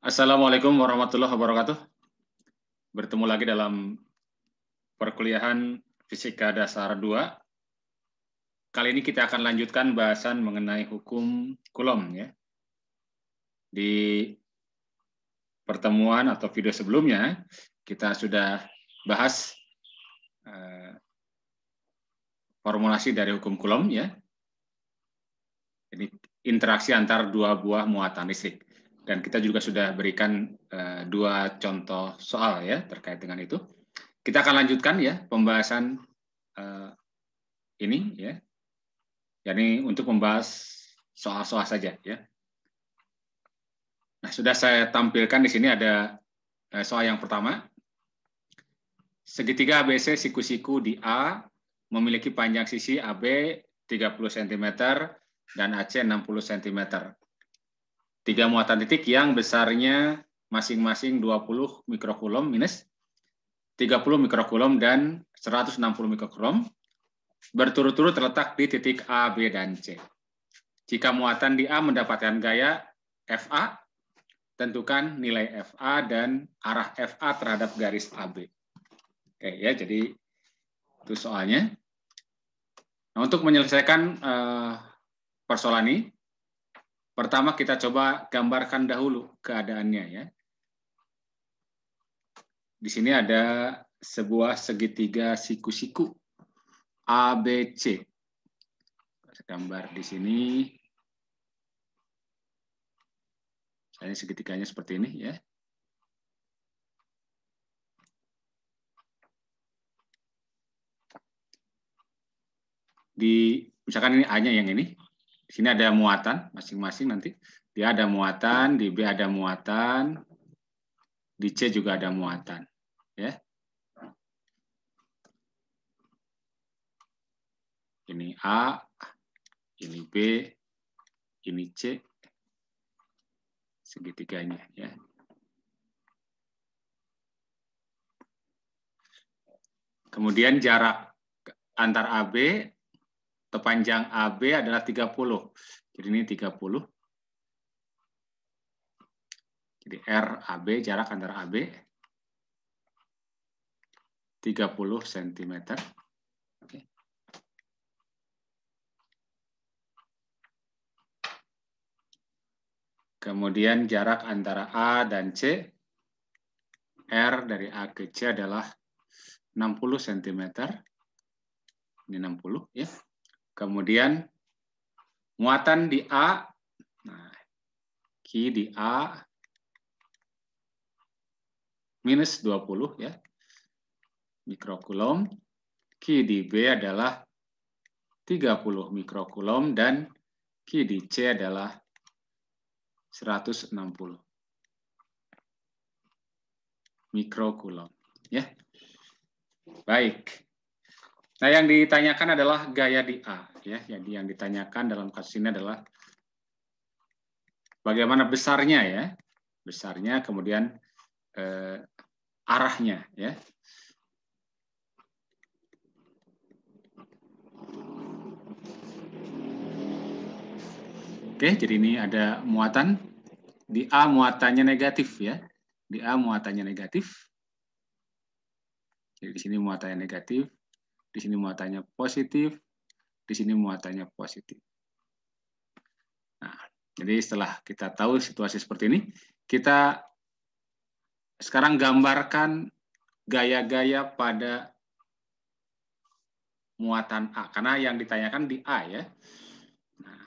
Assalamualaikum warahmatullahi wabarakatuh. Bertemu lagi dalam perkuliahan Fisika Dasar 2. Kali ini kita akan lanjutkan bahasan mengenai hukum Coulomb ya. Di pertemuan atau video sebelumnya kita sudah bahas eh, formulasi dari hukum Coulomb ya. Ini interaksi antar dua buah muatan listrik. Dan kita juga sudah berikan uh, dua contoh soal ya terkait dengan itu. Kita akan lanjutkan ya pembahasan uh, ini ya. Yani untuk membahas soal-soal saja ya. Nah, sudah saya tampilkan di sini ada eh, soal yang pertama. Segitiga ABC siku-siku di A memiliki panjang sisi AB 30 cm dan AC 60 cm tiga muatan titik yang besarnya masing-masing 20 mikrokulom minus 30 mikrokulom dan 160 mikrokulom berturut-turut terletak di titik A, B, dan C. Jika muatan di A mendapatkan gaya FA, tentukan nilai FA dan arah FA terhadap garis AB. Oke ya, jadi itu soalnya. Nah, untuk menyelesaikan eh, persoalan ini, Pertama kita coba gambarkan dahulu keadaannya ya. Di sini ada sebuah segitiga siku-siku ABC. Saya gambar di sini. Ini segitiganya seperti ini ya. Di misalkan ini A-nya yang ini, sini ada muatan masing-masing nanti. Di A ada muatan, di B ada muatan, di C juga ada muatan. Ya. Ini A, ini B, ini C, segitiganya. Ya. Kemudian jarak antar AB Tepanjang AB adalah 30. Jadi ini 30. Jadi AB, jarak antara AB 30 cm. Kemudian jarak antara A dan C, R dari A ke C adalah 60 cm. Ini 60 ya. Kemudian muatan di A, nah, Q di A minus 20 ya, mikrokulom. Q di B adalah 30 mikrokulom dan Q di C adalah 160 mikrokulom. Ya, Baik. Nah, yang ditanyakan adalah gaya di A ya jadi yang ditanyakan dalam kasus ini adalah bagaimana besarnya ya besarnya kemudian eh, arahnya ya Oke, jadi ini ada muatan. Di A muatannya negatif ya. Di A muatannya negatif. Jadi di sini muatannya negatif, di sini muatannya positif, di sini muatannya positif. Nah, jadi setelah kita tahu situasi seperti ini, kita sekarang gambarkan gaya-gaya pada muatan A. Karena yang ditanyakan di A ya. Nah,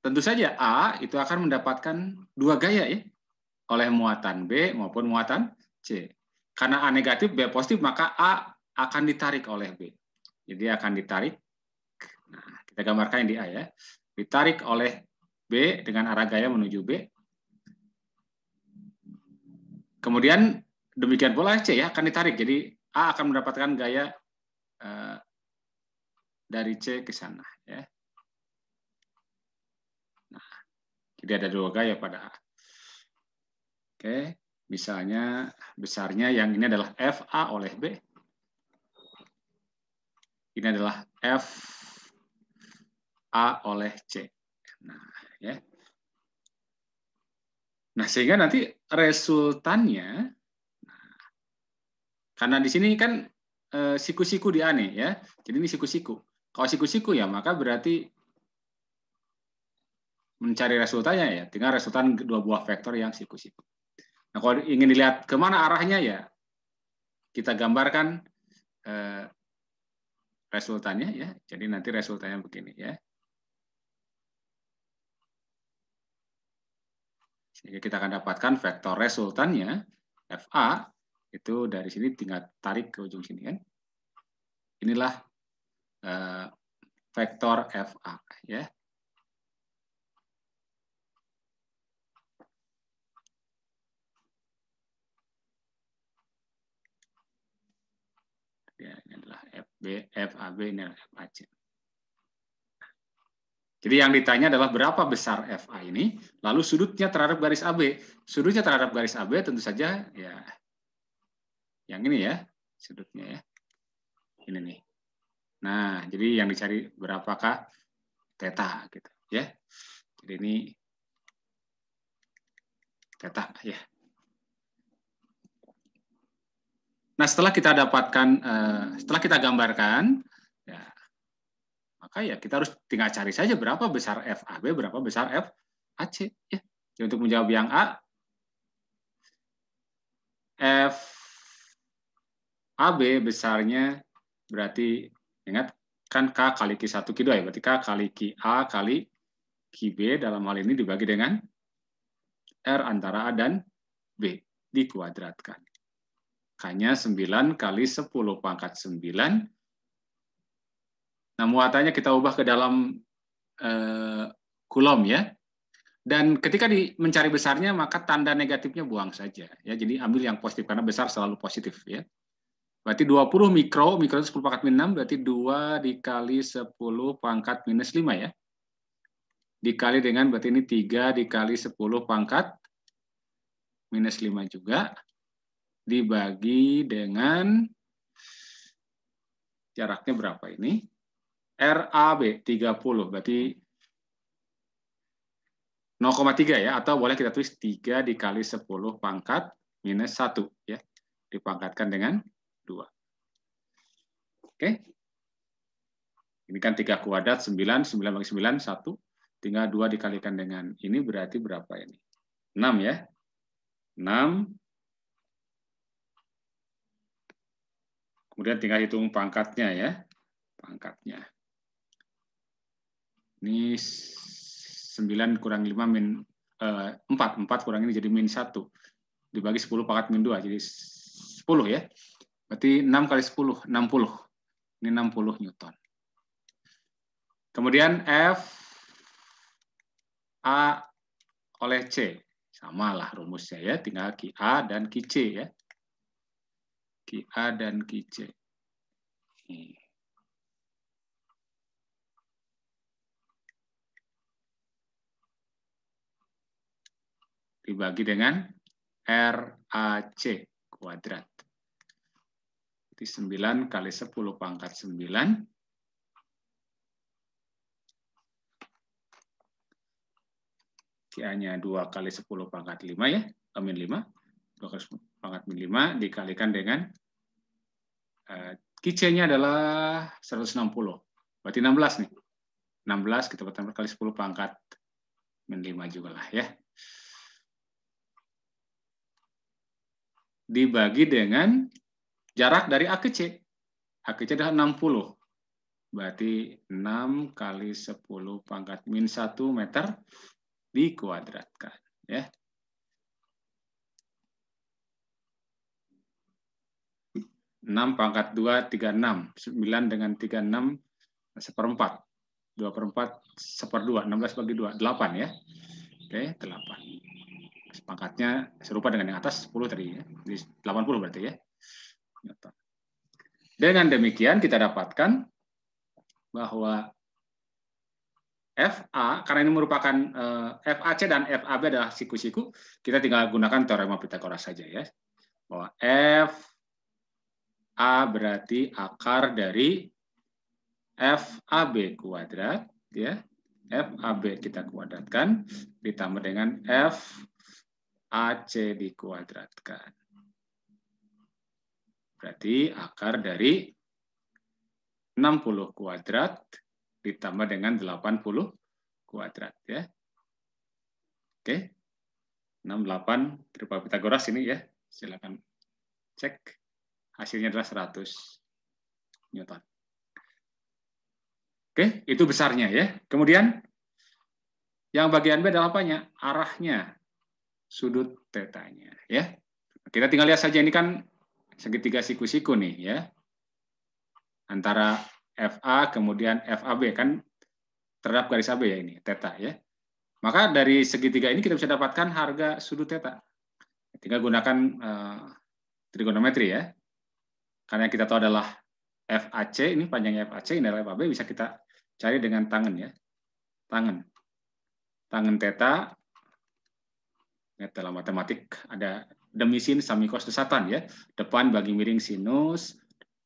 tentu saja A itu akan mendapatkan dua gaya ya. Oleh muatan B maupun muatan C. Karena A negatif, B positif, maka A akan ditarik oleh B. Jadi akan ditarik saya gambarkan yang di A ya, ditarik oleh B dengan arah gaya menuju B. Kemudian demikian pula C ya akan ditarik. Jadi A akan mendapatkan gaya eh, dari C ke sana ya. Nah, jadi ada dua gaya pada A. Oke, misalnya besarnya yang ini adalah FA oleh B. Ini adalah F A oleh C. Nah, ya. Nah, sehingga nanti resultannya nah, karena di sini kan eh, siku-siku di A nih ya. Jadi ini siku-siku. Kalau siku-siku ya maka berarti mencari resultannya ya. Tinggal resultan dua buah vektor yang siku-siku. Nah, kalau ingin dilihat kemana arahnya ya kita gambarkan eh, resultannya ya. Jadi nanti resultannya begini ya. Jadi kita akan dapatkan vektor resultannya, FA, itu dari sini tinggal tarik ke ujung sini. Kan? Inilah uh, vektor FA. ya. ya ini adalah FB, FAB, ini adalah FAC. Jadi yang ditanya adalah berapa besar FA ini, lalu sudutnya terhadap garis AB. Sudutnya terhadap garis AB tentu saja ya yang ini ya, sudutnya ya. Ini nih. Nah, jadi yang dicari berapakah teta gitu ya. Jadi ini teta ya. Nah, setelah kita dapatkan eh, setelah kita gambarkan maka ya kita harus tinggal cari saja berapa besar FAB, berapa besar FAC. Ya. ya untuk menjawab yang A, FAB besarnya berarti ingat kan K kali Q1 Q2 ya, berarti K kali QA kali QB dalam hal ini dibagi dengan R antara A dan B dikuadratkan. K-nya 9 kali 10 pangkat 9 Nah, muatannya kita ubah ke dalam eh, kulom ya. Dan ketika di, mencari besarnya, maka tanda negatifnya buang saja. ya Jadi ambil yang positif, karena besar selalu positif. ya Berarti 20 mikro, mikro itu 10 pangkat minus 6, berarti 2 dikali 10 pangkat minus 5 ya. Dikali dengan, berarti ini 3 dikali 10 pangkat minus 5 juga. Dibagi dengan jaraknya berapa ini? RAB 30 berarti 0,3 ya atau boleh kita tulis 3 dikali 10 pangkat minus 1 ya dipangkatkan dengan 2. Oke. Okay. Ini kan 3 kuadrat 9 9 bagi 9 1 tinggal 2 dikalikan dengan ini berarti berapa ini? 6 ya. 6 Kemudian tinggal hitung pangkatnya ya. Pangkatnya. Ini 9 kurang 5 min eh, 4. 4 kurang ini jadi min 1. Dibagi 10 pangkat min 2. Jadi 10 ya. Berarti 6 kali 10, 60. Ini 60 Newton. Kemudian F A oleh C. Sama lah rumusnya ya, tinggal Ki A dan Ki C ya. Ki A dan Ki C. Nih. dibagi dengan RAC kuadrat. Jadi 9 kali 10 pangkat 9. k 2 kali 10 pangkat 5 ya, min 5. 2 kali 10 pangkat min 5 dikalikan dengan uh, eh, nya adalah 160. Berarti 16 nih. 16 kita tambah kali 10 pangkat min 5 juga lah ya. dibagi dengan jarak dari A ke C. A ke C adalah 60. Berarti 6 kali 10 pangkat min 1 meter dikuadratkan. Ya. enam pangkat dua tiga enam sembilan dengan tiga enam seperempat dua perempat seperdua enam belas bagi dua delapan ya oke delapan pangkatnya serupa dengan yang atas 10 tadi ya. Jadi 80 berarti ya. Dengan demikian kita dapatkan bahwa FA karena ini merupakan eh, FAC dan FAB adalah siku-siku, kita tinggal gunakan teorema Pitagoras saja ya. Bahwa F A berarti akar dari FAB kuadrat ya. FAB kita kuadratkan ditambah dengan F AC dikuadratkan. Berarti akar dari 60 kuadrat ditambah dengan 80 kuadrat ya. Oke. 68 berupa Pitagoras ini ya. Silakan cek. Hasilnya adalah 100 Newton. Oke, itu besarnya ya. Kemudian yang bagian B adalah apanya? Arahnya sudut tetanya, ya. Kita tinggal lihat saja ini kan segitiga siku-siku nih ya. Antara FA kemudian FAB kan terhadap garis AB ya ini teta ya. Maka dari segitiga ini kita bisa dapatkan harga sudut teta Tinggal gunakan uh, trigonometri ya. Karena kita tahu adalah FAC ini panjangnya FAC ini adalah FAB bisa kita cari dengan tangan ya. Tangan. Tangan teta dalam matematik ada demi sin sami cos desatan ya. Depan bagi miring sinus,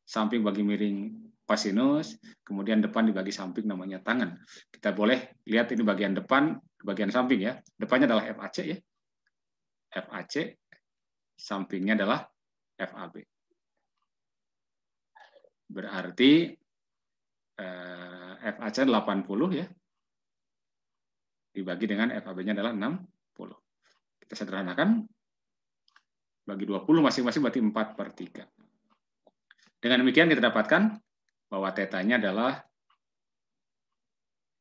samping bagi miring pasinus kemudian depan dibagi samping namanya tangan. Kita boleh lihat ini bagian depan, bagian samping ya. Depannya adalah FAC ya. FAC, sampingnya adalah FAB. Berarti eh, FAC 80 ya. Dibagi dengan FAB-nya adalah 6 kita sederhanakan, bagi 20 masing-masing berarti 4 per 3. Dengan demikian kita dapatkan bahwa tetanya adalah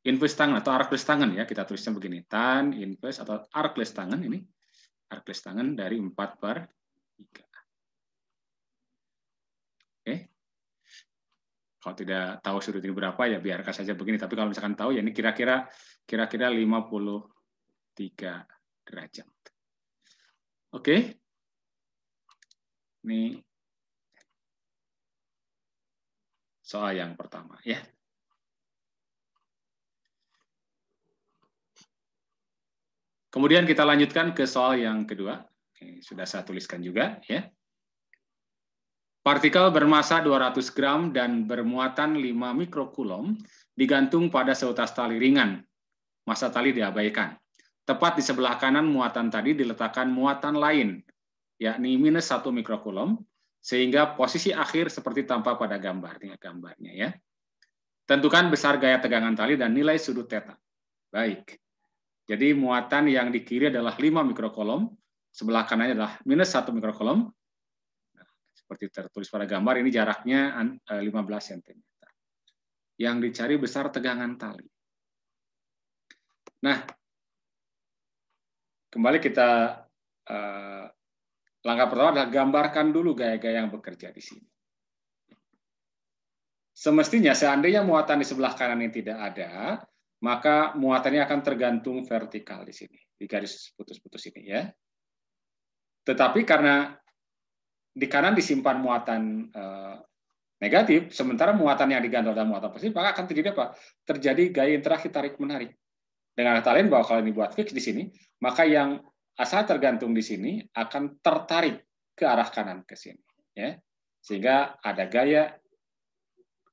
inverse tangan atau arcless tangan ya kita tulisnya begini tan inverse atau arcless tangan ini arcless tangan dari 4 per 3 oke kalau tidak tahu sudut ini berapa ya biarkan saja begini tapi kalau misalkan tahu ya ini kira-kira kira-kira 53 derajat Oke. Okay. Ini soal yang pertama ya. Kemudian kita lanjutkan ke soal yang kedua. Oke, sudah saya tuliskan juga ya. Partikel bermassa 200 gram dan bermuatan 5 mikrokulom digantung pada seutas tali ringan. Masa tali diabaikan. Tepat di sebelah kanan muatan tadi diletakkan muatan lain, yakni minus satu mikrokulom, sehingga posisi akhir seperti tampak pada gambarnya. gambarnya ya. Tentukan besar gaya tegangan tali dan nilai sudut theta. Baik. Jadi muatan yang di kiri adalah 5 mikrokolom, sebelah kanannya adalah minus 1 mikrokolom. Nah, seperti tertulis pada gambar, ini jaraknya 15 cm. Eh, yang dicari besar tegangan tali. Nah, kembali kita eh, langkah pertama adalah gambarkan dulu gaya-gaya yang bekerja di sini. Semestinya seandainya muatan di sebelah kanan ini tidak ada, maka muatannya akan tergantung vertikal di sini, di garis putus-putus ini ya. Tetapi karena di kanan disimpan muatan eh, negatif, sementara muatan yang digandol dan muatan positif, maka akan terjadi apa? Terjadi gaya interaksi tarik-menarik. Dengan kata lain bahwa kalau ini buat fix di sini, maka yang asal tergantung di sini akan tertarik ke arah kanan ke sini, ya. Sehingga ada gaya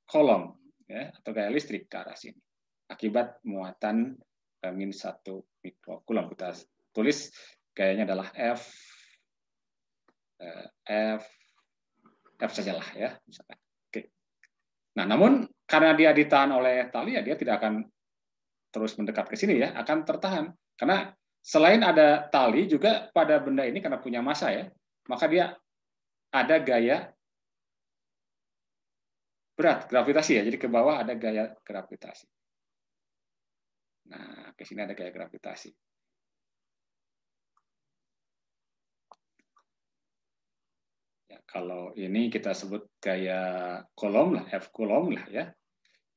kolom ya, atau gaya listrik ke arah sini akibat muatan min satu mikrokulom. Kita tulis gayanya adalah F eh, F F sajalah ya misalkan. Oke. Nah, namun karena dia ditahan oleh tali ya dia tidak akan terus mendekat ke sini ya akan tertahan karena selain ada tali juga pada benda ini karena punya massa ya maka dia ada gaya berat gravitasi ya jadi ke bawah ada gaya gravitasi nah ke sini ada gaya gravitasi ya kalau ini kita sebut gaya kolom lah f kolom lah ya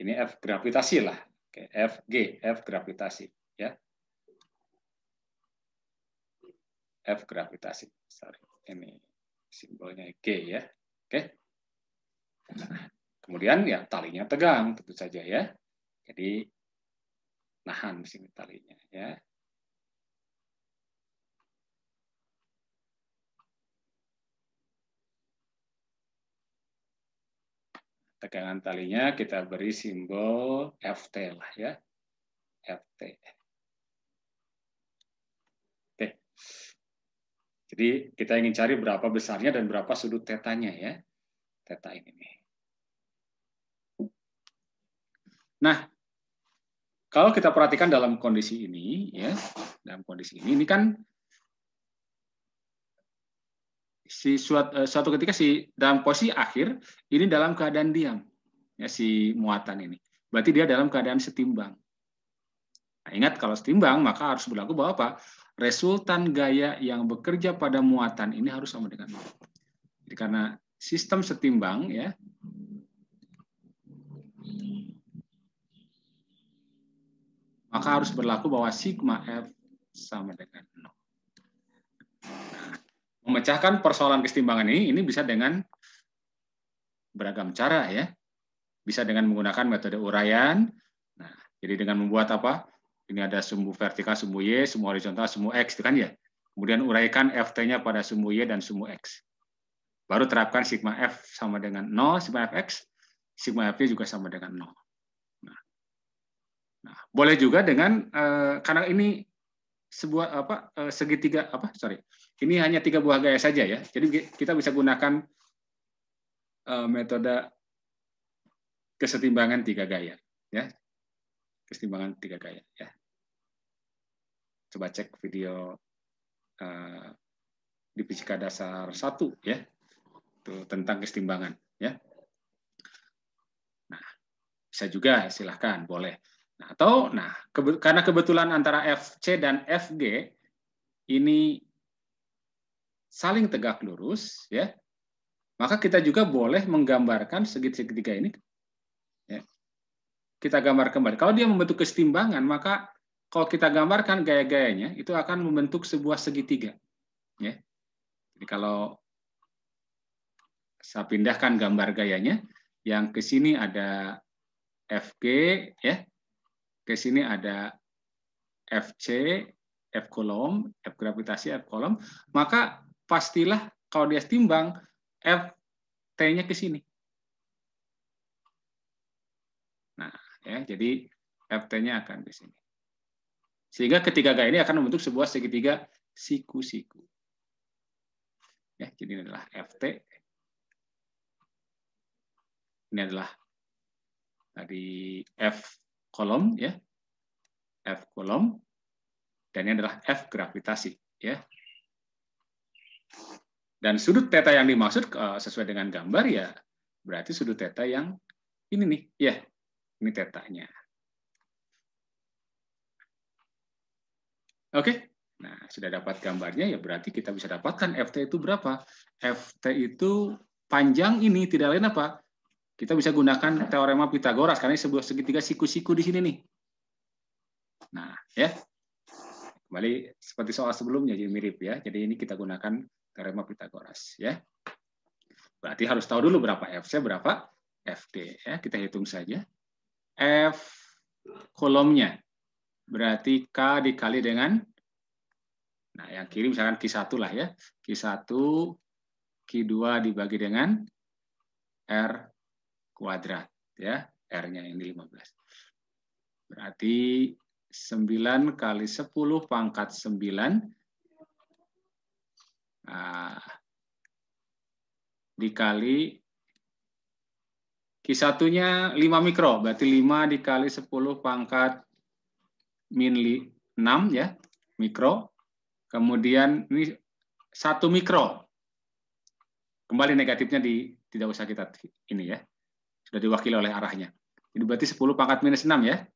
ini f gravitasi lah Oke, F G, F gravitasi, ya. F gravitasi. Sorry, ini simbolnya G ya. Oke. kemudian ya talinya tegang tentu saja ya. Jadi nahan di sini talinya ya. tegangan talinya kita beri simbol FT lah ya. FT. Oke. Jadi kita ingin cari berapa besarnya dan berapa sudut tetanya ya. Teta ini nih. Nah, kalau kita perhatikan dalam kondisi ini ya, dalam kondisi ini ini kan si suatu, eh, suatu ketika si dalam posisi akhir ini dalam keadaan diam ya si muatan ini. Berarti dia dalam keadaan setimbang. Nah, ingat kalau setimbang maka harus berlaku bahwa apa? Resultan gaya yang bekerja pada muatan ini harus sama dengan nol. Jadi karena sistem setimbang ya maka harus berlaku bahwa sigma F sama dengan nol memecahkan persoalan kesetimbangan ini ini bisa dengan beragam cara ya. Bisa dengan menggunakan metode uraian. Nah, jadi dengan membuat apa? Ini ada sumbu vertikal, sumbu Y, sumbu horizontal, sumbu X itu kan ya. Kemudian uraikan FT-nya pada sumbu Y dan sumbu X. Baru terapkan sigma F sama dengan 0, sigma Fx, sigma f juga sama dengan 0. Nah, nah boleh juga dengan, eh, karena ini sebuah apa eh, segitiga apa sorry ini hanya tiga buah gaya saja ya jadi kita bisa gunakan eh, metode kesetimbangan tiga gaya ya kesetimbangan tiga gaya ya coba cek video uh, di fisika dasar satu ya tuh, tentang kesetimbangan ya nah bisa juga silahkan boleh Nah, atau nah kebe karena kebetulan antara FC dan FG ini saling tegak lurus ya. Maka kita juga boleh menggambarkan segitiga ini ya. Kita gambar kembali. Kalau dia membentuk kesetimbangan, maka kalau kita gambarkan gaya-gayanya itu akan membentuk sebuah segitiga. Ya. Jadi kalau saya pindahkan gambar gayanya, yang ke sini ada FG ya ke sini ada FC, F kolom, F gravitasi, F kolom, maka pastilah kalau dia timbang F T-nya ke sini. Nah, ya, jadi F T-nya akan ke sini. Sehingga ketiga ini akan membentuk sebuah segitiga siku-siku. Ya, jadi ini adalah FT. Ini adalah tadi F kolom ya F kolom dan ini adalah F gravitasi ya dan sudut theta yang dimaksud eh, sesuai dengan gambar ya berarti sudut theta yang ini nih ya ini tetanya oke nah sudah dapat gambarnya ya berarti kita bisa dapatkan ft itu berapa ft itu panjang ini tidak lain apa kita bisa gunakan teorema Pitagoras karena ini sebuah segitiga siku-siku di sini nih. Nah, ya. Kembali seperti soal sebelumnya jadi mirip ya. Jadi ini kita gunakan teorema Pitagoras ya. Berarti harus tahu dulu berapa FC, berapa FD ya. Kita hitung saja. F kolomnya. Berarti K dikali dengan Nah, yang kiri misalkan Q1 lah ya. Q1 Q2 dibagi dengan R kuadrat ya R-nya ini 15. Berarti 9 kali 10 pangkat 9 nah, dikali Q1-nya 5 mikro, berarti 5 dikali 10 pangkat min 6 ya, mikro. Kemudian ini 1 mikro. Kembali negatifnya di tidak usah kita ini ya. Sudah diwakili oleh arahnya. Jadi berarti 10 pangkat minus 6 ya.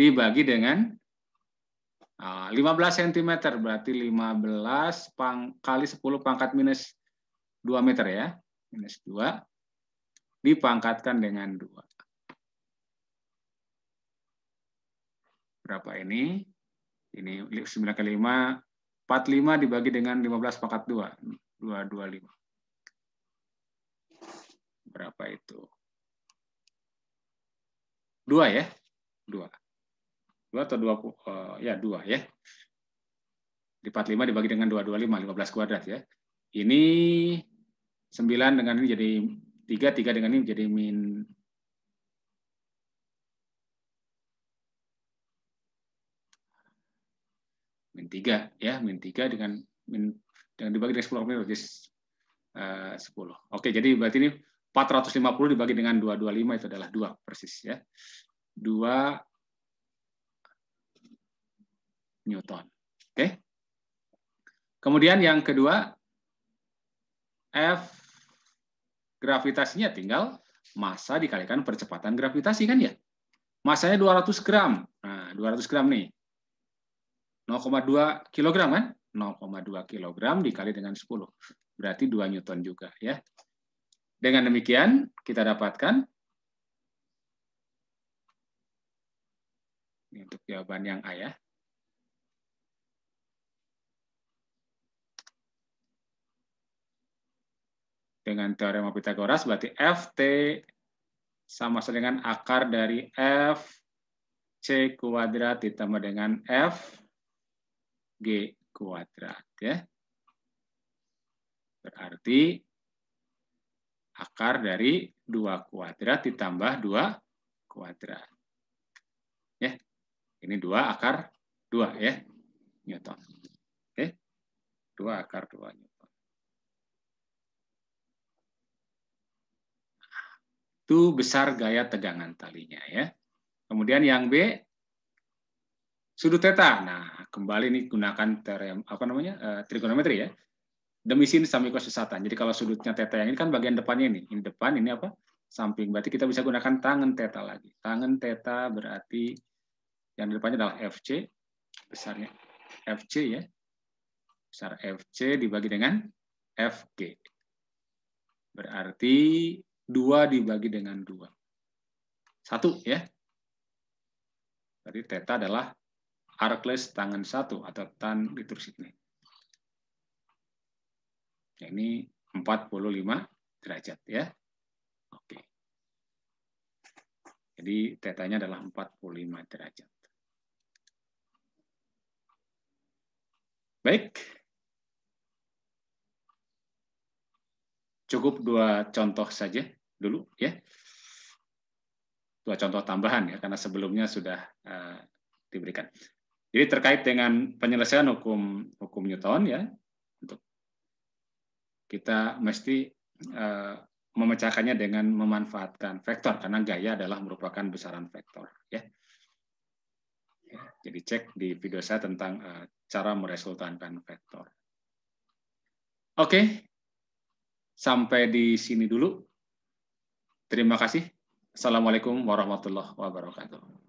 Dibagi dengan 15 ah, cm, berarti 15 pang, kali 10 pangkat minus 2 meter ya. Minus 2. Dipangkatkan dengan 2. Berapa ini? Ini 9 kali 5. 45 dibagi dengan 15 pangkat 2. 225. Berapa itu? Dua ya? Dua. Dua atau dua? Uh, ya, dua ya. di 45 dibagi dengan dua, dua, lima. Lima belas kuadrat ya. Ini 9 dengan ini jadi 3 3 dengan ini jadi min min 3 ya min 3 dengan min dengan dibagi dengan 10 menit, jadi uh, 10 oke jadi berarti ini 450 dibagi dengan 225 itu adalah 2 persis ya. 2 Newton. Oke. Okay. Kemudian yang kedua F gravitasinya tinggal massa dikalikan percepatan gravitasi kan ya. Massanya 200 gram. Nah, 200 gram nih. 0,2 kg kan? 0,2 kg dikali dengan 10. Berarti 2 Newton juga ya. Dengan demikian, kita dapatkan ini untuk jawaban yang A ya. Dengan teorema Pitagoras berarti FT sama dengan akar dari F C kuadrat ditambah dengan F G kuadrat ya. Berarti akar dari dua kuadrat ditambah dua kuadrat. Ya. Ini dua akar dua, ya. Newton. Oke. 2 akar dua Newton. Itu besar gaya tegangan talinya ya. Kemudian yang B sudut theta. Nah, kembali ini gunakan teorem apa namanya? Eh, trigonometri ya demi sini samping kos sesatan. Jadi kalau sudutnya teta yang ini kan bagian depannya ini, ini depan ini apa? Samping. Berarti kita bisa gunakan tangan teta lagi. Tangan teta berarti yang depannya adalah FC besarnya FC ya. Besar FC dibagi dengan FG. Berarti 2 dibagi dengan 2. Satu ya. Berarti teta adalah Arcles tangan satu atau tan litur sydney. Nah, ini 45 derajat ya. Oke. Jadi tetanya adalah 45 derajat. Baik. Cukup dua contoh saja dulu ya. Dua contoh tambahan ya karena sebelumnya sudah uh, diberikan. Jadi terkait dengan penyelesaian hukum hukum Newton ya, kita mesti uh, memecahkannya dengan memanfaatkan vektor karena gaya adalah merupakan besaran vektor ya. ya jadi cek di video saya tentang uh, cara meresultankan vektor. Oke. Sampai di sini dulu. Terima kasih. Assalamualaikum warahmatullahi wabarakatuh.